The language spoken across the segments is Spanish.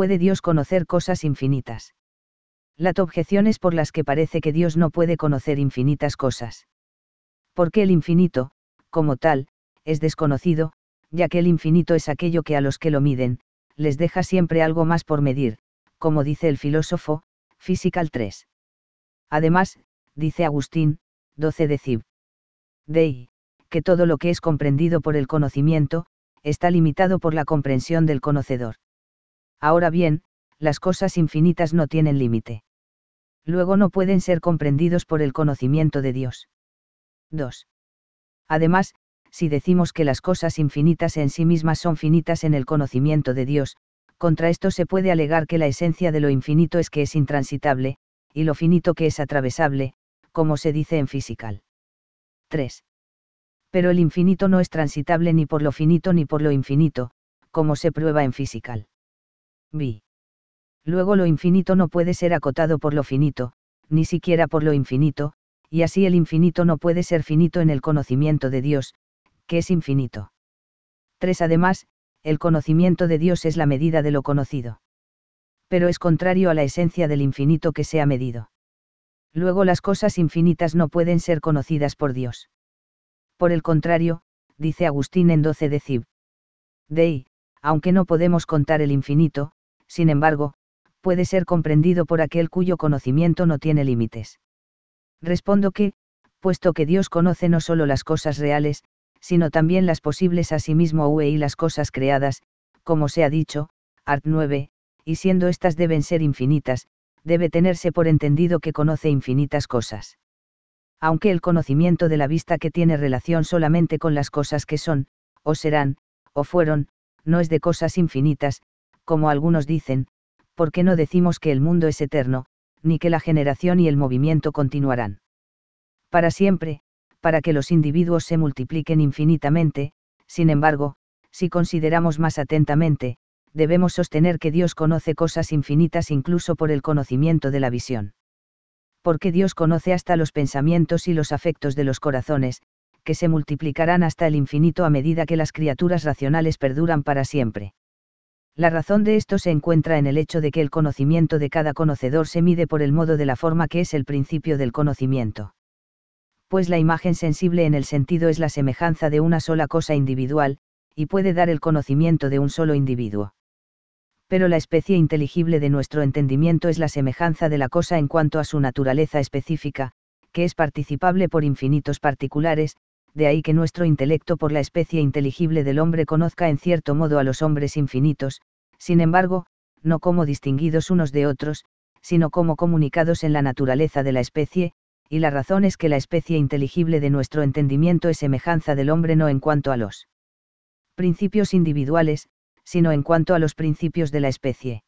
puede Dios conocer cosas infinitas. La objeción es por las que parece que Dios no puede conocer infinitas cosas. Porque el infinito, como tal, es desconocido, ya que el infinito es aquello que a los que lo miden, les deja siempre algo más por medir, como dice el filósofo, Physical 3. Además, dice Agustín, 12 de Cib. Dei, que todo lo que es comprendido por el conocimiento, está limitado por la comprensión del conocedor. Ahora bien, las cosas infinitas no tienen límite. Luego no pueden ser comprendidos por el conocimiento de Dios. 2. Además, si decimos que las cosas infinitas en sí mismas son finitas en el conocimiento de Dios, contra esto se puede alegar que la esencia de lo infinito es que es intransitable, y lo finito que es atravesable, como se dice en físical. 3. Pero el infinito no es transitable ni por lo finito ni por lo infinito, como se prueba en físical. Vi. Luego lo infinito no puede ser acotado por lo finito, ni siquiera por lo infinito, y así el infinito no puede ser finito en el conocimiento de Dios, que es infinito. 3. Además, el conocimiento de Dios es la medida de lo conocido. Pero es contrario a la esencia del infinito que se ha medido. Luego las cosas infinitas no pueden ser conocidas por Dios. Por el contrario, dice Agustín en 12 de Cib. Dei, aunque no podemos contar el infinito, sin embargo, puede ser comprendido por aquel cuyo conocimiento no tiene límites. Respondo que, puesto que Dios conoce no solo las cosas reales, sino también las posibles a sí mismo UE y las cosas creadas, como se ha dicho, Art 9, y siendo estas deben ser infinitas, debe tenerse por entendido que conoce infinitas cosas. Aunque el conocimiento de la vista que tiene relación solamente con las cosas que son, o serán, o fueron, no es de cosas infinitas, como algunos dicen, ¿por qué no decimos que el mundo es eterno, ni que la generación y el movimiento continuarán? Para siempre, para que los individuos se multipliquen infinitamente, sin embargo, si consideramos más atentamente, debemos sostener que Dios conoce cosas infinitas incluso por el conocimiento de la visión. Porque Dios conoce hasta los pensamientos y los afectos de los corazones, que se multiplicarán hasta el infinito a medida que las criaturas racionales perduran para siempre. La razón de esto se encuentra en el hecho de que el conocimiento de cada conocedor se mide por el modo de la forma que es el principio del conocimiento. Pues la imagen sensible en el sentido es la semejanza de una sola cosa individual, y puede dar el conocimiento de un solo individuo. Pero la especie inteligible de nuestro entendimiento es la semejanza de la cosa en cuanto a su naturaleza específica, que es participable por infinitos particulares, de ahí que nuestro intelecto por la especie inteligible del hombre conozca en cierto modo a los hombres infinitos, sin embargo, no como distinguidos unos de otros, sino como comunicados en la naturaleza de la especie, y la razón es que la especie inteligible de nuestro entendimiento es semejanza del hombre no en cuanto a los principios individuales, sino en cuanto a los principios de la especie.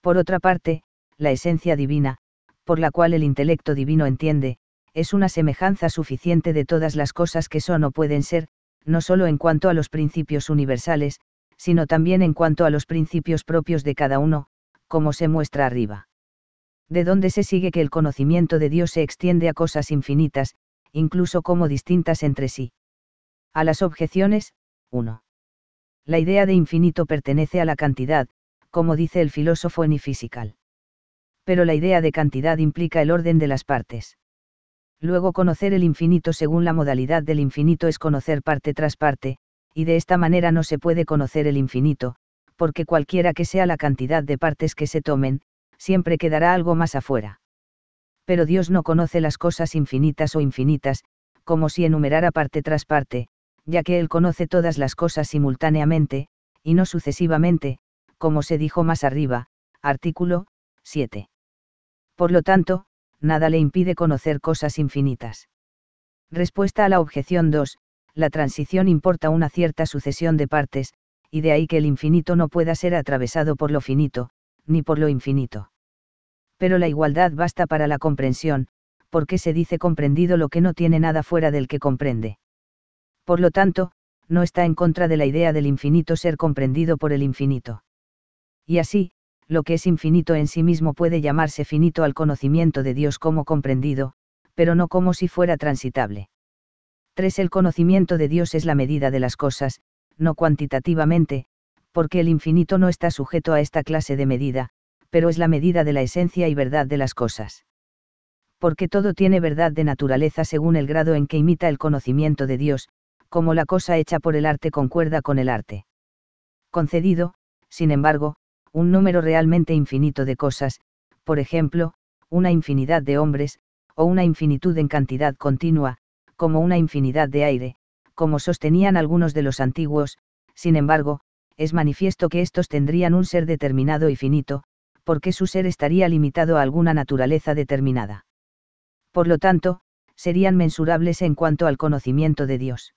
Por otra parte, la esencia divina, por la cual el intelecto divino entiende, es una semejanza suficiente de todas las cosas que son o pueden ser, no solo en cuanto a los principios universales, sino también en cuanto a los principios propios de cada uno, como se muestra arriba. De donde se sigue que el conocimiento de Dios se extiende a cosas infinitas, incluso como distintas entre sí. A las objeciones, 1. La idea de infinito pertenece a la cantidad, como dice el filósofo en Physical. Pero la idea de cantidad implica el orden de las partes. Luego conocer el infinito según la modalidad del infinito es conocer parte tras parte, y de esta manera no se puede conocer el infinito, porque cualquiera que sea la cantidad de partes que se tomen, siempre quedará algo más afuera. Pero Dios no conoce las cosas infinitas o infinitas, como si enumerara parte tras parte, ya que Él conoce todas las cosas simultáneamente, y no sucesivamente, como se dijo más arriba, artículo 7. Por lo tanto, nada le impide conocer cosas infinitas. Respuesta a la objeción 2, la transición importa una cierta sucesión de partes, y de ahí que el infinito no pueda ser atravesado por lo finito, ni por lo infinito. Pero la igualdad basta para la comprensión, porque se dice comprendido lo que no tiene nada fuera del que comprende. Por lo tanto, no está en contra de la idea del infinito ser comprendido por el infinito. Y así, lo que es infinito en sí mismo puede llamarse finito al conocimiento de Dios como comprendido, pero no como si fuera transitable. 3. El conocimiento de Dios es la medida de las cosas, no cuantitativamente, porque el infinito no está sujeto a esta clase de medida, pero es la medida de la esencia y verdad de las cosas. Porque todo tiene verdad de naturaleza según el grado en que imita el conocimiento de Dios, como la cosa hecha por el arte concuerda con el arte. Concedido, sin embargo, un número realmente infinito de cosas, por ejemplo, una infinidad de hombres, o una infinitud en cantidad continua, como una infinidad de aire, como sostenían algunos de los antiguos, sin embargo, es manifiesto que estos tendrían un ser determinado y finito, porque su ser estaría limitado a alguna naturaleza determinada. Por lo tanto, serían mensurables en cuanto al conocimiento de Dios.